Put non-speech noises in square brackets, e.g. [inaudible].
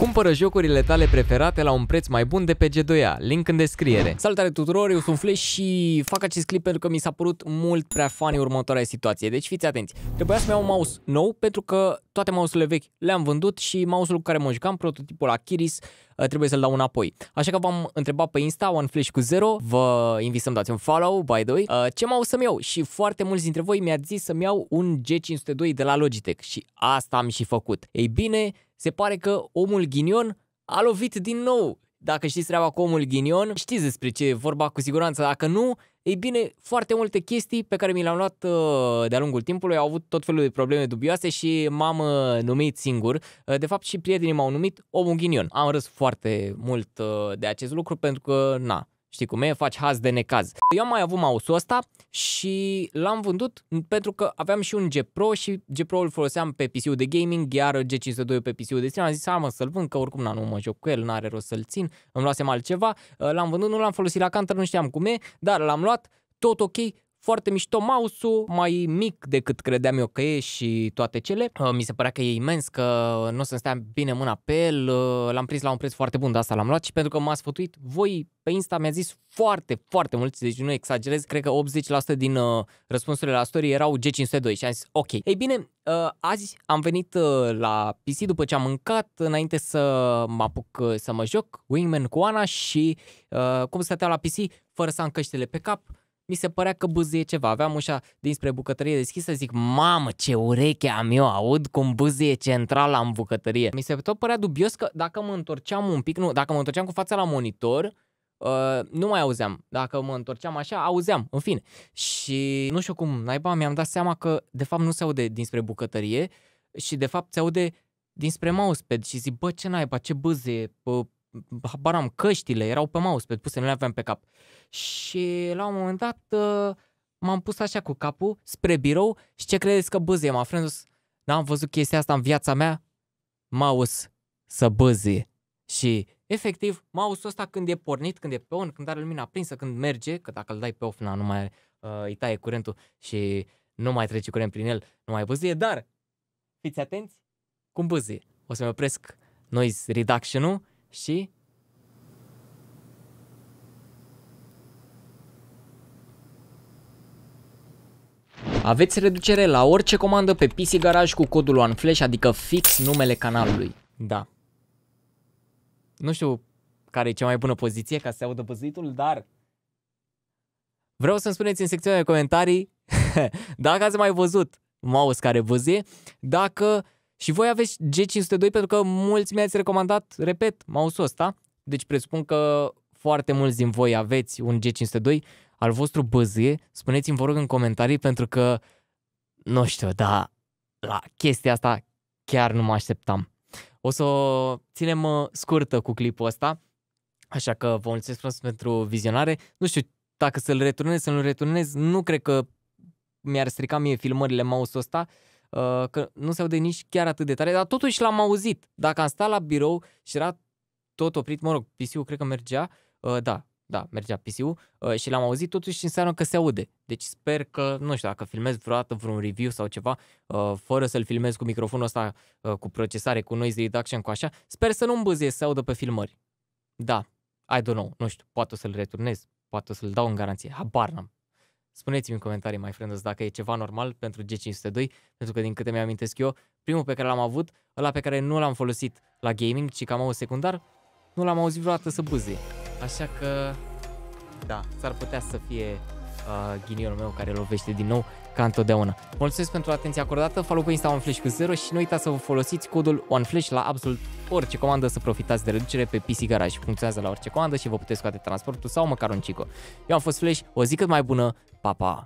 Cumpără jocurile tale preferate la un preț mai bun de pe G2A, link în descriere. Salutare tuturor, eu sunt Flash și fac acest clip pentru că mi s-a părut mult prea funny următoarea situație, deci fiți atenți. Trebuia să-mi iau un mouse nou pentru că toate mouse-urile vechi le-am vândut și mouse-ul cu care mă jucam, prototipul Akiris, Uh, trebuie să-l dau înapoi. Așa că v-am întrebat pe Insta, OneFlash cu 0, vă invit să-mi dați un follow, by the way, uh, ce au să-mi iau și foarte mulți dintre voi mi-ați zis să-mi iau un G502 de la Logitech și asta am și făcut. Ei bine, se pare că omul ghinion a lovit din nou dacă știți treaba cu omul ghinion, știți despre ce e vorba cu siguranță. Dacă nu, ei bine, foarte multe chestii pe care mi le-am luat uh, de-a lungul timpului au avut tot felul de probleme dubioase și m-am uh, numit singur. Uh, de fapt și prietenii m-au numit omul ghinion. Am râs foarte mult de acest lucru pentru că, na, Știi cum e? Faci haz de necaz. Eu am mai avut mouse-ul ăsta și l-am vândut pentru că aveam și un G Pro și G Pro îl foloseam pe pc de gaming, iar G502 pe pc de stream. Am zis, am să-l vând, că oricum nu mă joc cu el, nu are rost să-l țin. Îmi luasem altceva, l-am vândut, nu l-am folosit la counter, nu știam cum e, dar l-am luat, tot ok, foarte mișto mouse-ul, mai mic decât credeam eu că e și toate cele. Uh, mi se părea că e imens, că nu o să-mi stea bine mâna pe el, uh, l-am prins la un preț foarte bun, de asta l-am luat și pentru că m-a sfătuit voi pe Insta mi-a zis foarte, foarte mulți, deci nu exagerez, cred că 80% din uh, răspunsurile la story erau G502 și am zis ok. Ei bine, uh, azi am venit uh, la PC după ce am mâncat, înainte să mă apuc uh, să mă joc Wingman cu Ana și uh, cum stăteam la PC fără să am căștile pe cap, mi se părea că buzie ceva. Aveam ușa dinspre bucătărie deschisă, zic, mamă, ce ureche am eu, aud cum buzie centrala în bucătărie. Mi se tot părea dubios că dacă mă întorceam un pic, nu, dacă mă întorceam cu fața la monitor, Uh, nu mai auzeam. Dacă mă întorceam așa, auzeam, în fine. Și nu știu cum, naiba, mi-am dat seama că de fapt nu se aude dinspre bucătărie și de fapt se aude dinspre mousepad și zic, bă, ce naiba, ce buzie, bă, habar am, căștile erau pe pe puse, nu le aveam pe cap. Și la un moment dat uh, m-am pus așa cu capul spre birou și ce credeți că bâzie m-a frâns? N-am da, văzut chestia asta în viața mea? Mouse să bâzie. Și efectiv, mouse-ul ăsta când e pornit, când e pe on, când are lumina aprinsă, când merge, că dacă îl dai pe off, na, nu mai uh, îi taie curentul și nu mai trece curent prin el, nu mai bâzie, dar fiți atenți cum bâzie. O să-mi opresc noise reduction-ul și Aveți reducere la orice comandă pe PC Garage cu codul OneFlash, adică fix numele canalului. Da. Nu știu care e cea mai bună poziție ca să se audă păzitul, dar... Vreau să-mi spuneți în secțiunea de comentarii [laughs] dacă ați mai văzut mouse care văzie, dacă și voi aveți G502 pentru că mulți mi-ați recomandat, repet, mouse-ul ăsta. Deci presupun că foarte mulți din voi aveți un G502 al vostru băzie. Spuneți-mi, vă rog, în comentarii pentru că, nu știu, dar la chestia asta chiar nu mă așteptam. O să o ținem uh, scurtă cu clipul ăsta, așa că vă mulțumesc frumos pentru vizionare. Nu știu dacă să-l returnez, să-l returnez, nu cred că mi-ar strica mie filmările mouse-ul ăsta, uh, Uh, că nu se aude nici chiar atât de tare, dar totuși l-am auzit. Dacă am stat la birou și era tot oprit, mă rog, PC-ul cred că mergea, uh, da, da, mergea PC-ul uh, și l-am auzit totuși înseamnă că se aude. Deci sper că, nu știu, dacă filmez vreodată vreun review sau ceva, fără să-l filmez cu microfonul ăsta, cu procesare, cu noise reduction, cu așa, sper să nu băzie să se audă pe filmări. Da, I don't know, nu știu, poate o să-l returnez, poate o să-l dau în garanție, habar n-am. Spuneți-mi în comentarii, mai friends, dacă e ceva normal pentru G502, pentru că din câte mi-amintesc am eu, primul pe care l-am avut, ăla pe care nu l-am folosit la gaming, ci cam au secundar, nu l-am auzit vreodată să buze. Așa că, da, s-ar putea să fie Uh, ghinionul meu care lovește din nou ca întotdeauna. Mulțumesc pentru atenția acordată, follow pe Insta OneFlash cu 0 și nu uitați să vă folosiți codul OneFlash la absolut orice comandă să profitați de reducere pe PC Garage. Funcționează la orice comandă și vă puteți scoate transportul sau măcar un cico. Eu am fost Flash, o zi cât mai bună, pa, pa!